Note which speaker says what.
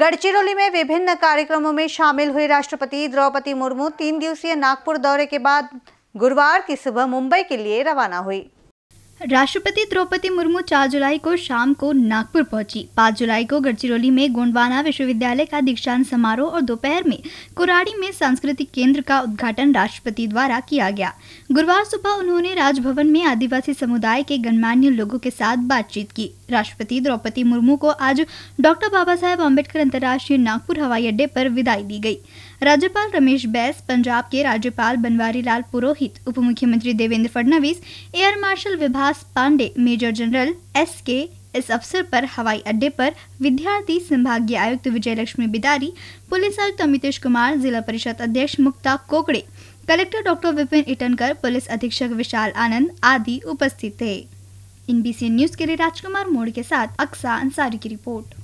Speaker 1: गढ़चिरौली में विभिन्न कार्यक्रमों में शामिल हुए राष्ट्रपति द्रौपदी मुर्मू तीन दिवसीय नागपुर दौरे के बाद गुरुवार की सुबह मुंबई के लिए रवाना हुई राष्ट्रपति द्रौपदी
Speaker 2: मुर्मू 4 जुलाई को शाम को नागपुर पहुंची 5 जुलाई को गढ़चिरौली में गोंडवाना विश्वविद्यालय का दीक्षांत समारोह और दोपहर में कुराड़ी में सांस्कृतिक केंद्र का उद्घाटन राष्ट्रपति द्वारा किया गया गुरुवार सुबह उन्होंने राजभवन में आदिवासी समुदाय के गणमान्य लोगों के साथ बातचीत की राष्ट्रपति द्रौपदी मुर्मू को आज डॉक्टर बाबा साहेब अम्बेडकर अंतर्राष्ट्रीय नागपुर हवाई अड्डे पर विदाई दी गई राज्यपाल रमेश बैस पंजाब के राज्यपाल बनवारी लाल पुरोहित उप मुख्यमंत्री देवेंद्र फडणवीस एयर मार्शल विभाग Subhash Pande major general S K इस अवसर पर हवाई अड्डे पर विद्यार्थी संभागीय आयुक्त विजय लक्ष्मी बिदारी पुलिस आयुक्त अमितेश कुमार जिला परिषद अध्यक्ष Mukta Kokade collector doctor Vipin Itankar police अधीक्षक विशाल आनंद आदि उपस्थित थे एनबीसी न्यूज के लिए राजकुमार मोड़ के साथ अक्सा अंसारी की रिपोर्ट